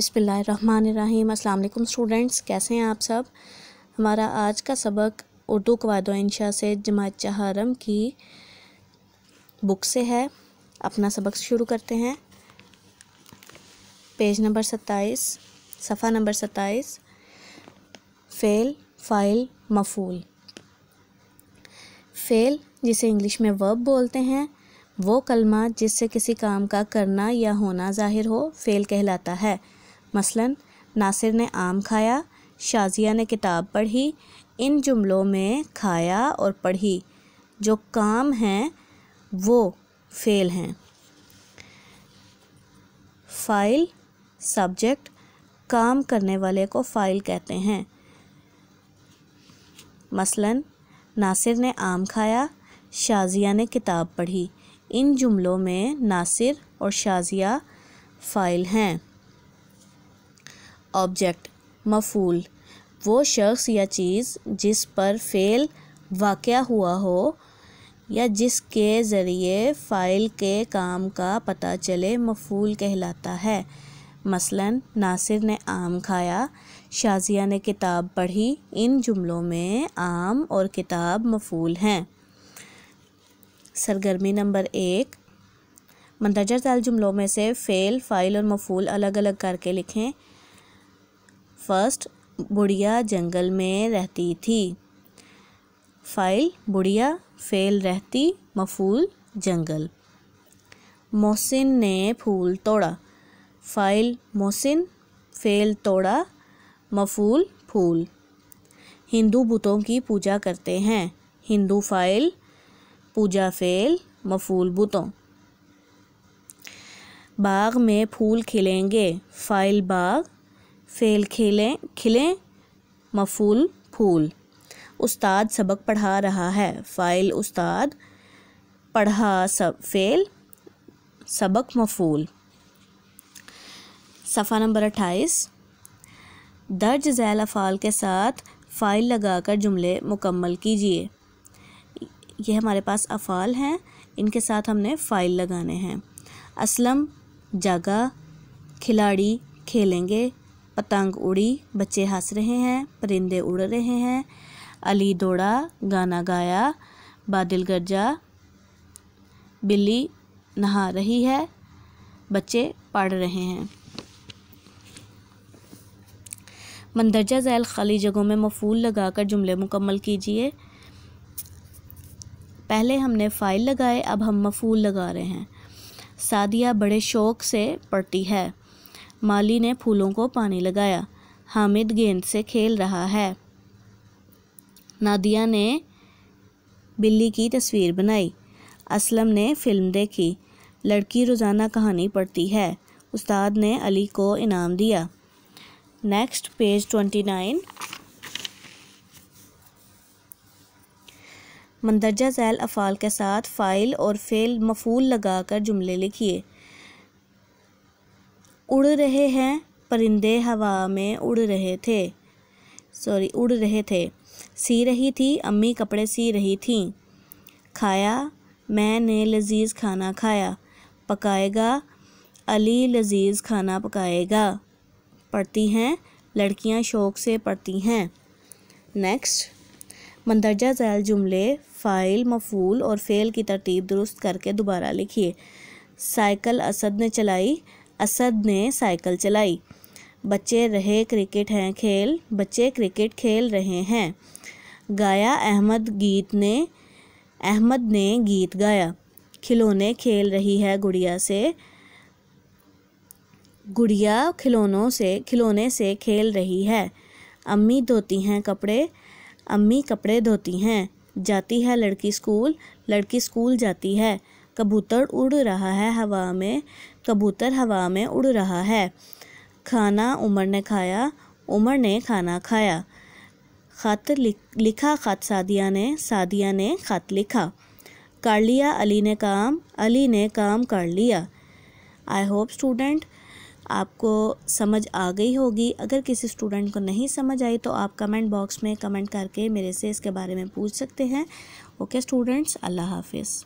अस्सलाम वालेकुम स्टूडेंट्स कैसे हैं आप सब हमारा आज का सबक उर्दू कवायद इंशा से जमात चहारम की बुक से है अपना सबक शुरू करते हैं पेज नंबर सत्ताईस सफ़ा नंबर सत्ताईस फ़ेल फ़ाइल मफूल फ़ेल जिसे इंग्लिश में वर्ब बोलते हैं वो कलमा जिससे किसी काम का करना या होना जाहिर हो फेल कहलाता है मसलन नासिर ने आम खाया शाजिया ने किताब पढ़ी इन जुमलों में खाया और पढ़ी जो काम हैं वो फेल हैं फाइल सब्जेक्ट काम करने वाले को फाइल कहते हैं मसलन नासिर ने आम खाया शाजिया ने किताब पढ़ी इन जुमलों में नासिर और शाजिया फ़ाइल हैं ऑब्जेक्ट मफूल वो शख्स या चीज़ जिस पर फ़ेल वाक़ हुआ हो या जिसके ज़रिए फ़ाइल के काम का पता चले मफूल कहलाता है मसलन नासिर ने आम खाया शाजिया ने किताब पढ़ी इन जुमलों में आम और किताब मफूल हैं सरगर्मी नंबर एक मंदरजा जुमलों में से फ़ेल फ़ाइल और मफूल अलग अलग करके लिखें फर्स्ट बुढ़िया जंगल में रहती थी फाइल बुढ़िया फेल रहती मफूल जंगल मोहसिन ने फूल तोड़ा फाइल मोहसिन फेल तोड़ा मफूल फूल हिंदू बुतों की पूजा करते हैं हिंदू फाइल पूजा फेल मफूल बुतों बाग में फूल खिलेंगे फाइल बाग फेल खेलें खिलें मफूल फूल उस्ताद सबक पढ़ा रहा है फ़ाइल उस्ताद पढ़ा सब फेल सबक मफूल सफ़ा नंबर अट्ठाईस दर्ज झैल अफ़ाल के साथ फ़ाइल लगाकर जुमले मुकम्मल कीजिए यह हमारे पास अफ़ाल हैं इनके साथ हमने फ़ाइल लगाने हैं असलम जगह खिलाड़ी खेलेंगे पतंग उड़ी बच्चे हंस रहे हैं परिंदे उड़ रहे हैं अली दौड़ा गाना गाया बादल गरजा बिल्ली नहा रही है बच्चे पढ़ रहे हैं मंदरजा जैल खाली जगहों में मफूल लगाकर जुमले मुकम्मल कीजिए पहले हमने फ़ाइल लगाए अब हम मफूल लगा रहे हैं सादिया बड़े शौक़ से पढ़ती है माली ने फूलों को पानी लगाया हामिद गेंद से खेल रहा है नादिया ने बिल्ली की तस्वीर बनाई असलम ने फिल्म देखी लड़की रोज़ाना कहानी पढ़ती है उस्ताद ने अली को इनाम दिया नेक्स्ट पेज ट्वेंटी नाइन मंदरजा जैल अफ़ाल के साथ फ़ाइल और फ़ेल मफूल लगाकर जुमले लिखिए उड़ रहे हैं परिंदे हवा में उड़ रहे थे सॉरी उड़ रहे थे सी रही थी अम्मी कपड़े सी रही थी खाया मैंने लजीज खाना खाया पकाएगा अली लजीज खाना पकाएगा पढ़ती हैं लड़कियां शौक़ से पढ़ती हैं नेक्स्ट मंदरजा जैल जुमले फ़ाइल मफूल और फ़ेल की तरतीब दुरुस्त करके दोबारा लिखिए साइकिल असद ने चलाई असद ने साइकिल चलाई बच्चे रहे क्रिकेट हैं खेल बच्चे क्रिकेट खेल रहे हैं गाया अहमद गीत ने अहमद ने गीत गाया खिलौने खेल रही है गुड़िया से गुड़िया खिलौनों से खिलौने से खेल रही है अम्मी धोती हैं कपड़े अम्मी कपड़े धोती हैं जाती है लड़की स्कूल लड़की स्कूल जाती है कबूतर उड़ रहा है हवा में कबूतर हवा में उड़ रहा है खाना उमर ने खाया उमर ने खाना खाया खत लिख, लिखा खत सादिया ने सादिया ने खत लिखा कर लिया अली ने काम अली ने काम कर लिया आई होप स्टूडेंट आपको समझ आ गई होगी अगर किसी स्टूडेंट को नहीं समझ आई तो आप कमेंट बॉक्स में कमेंट करके मेरे से इसके बारे में पूछ सकते हैं ओके स्टूडेंट्स अल्लाह हाफिज़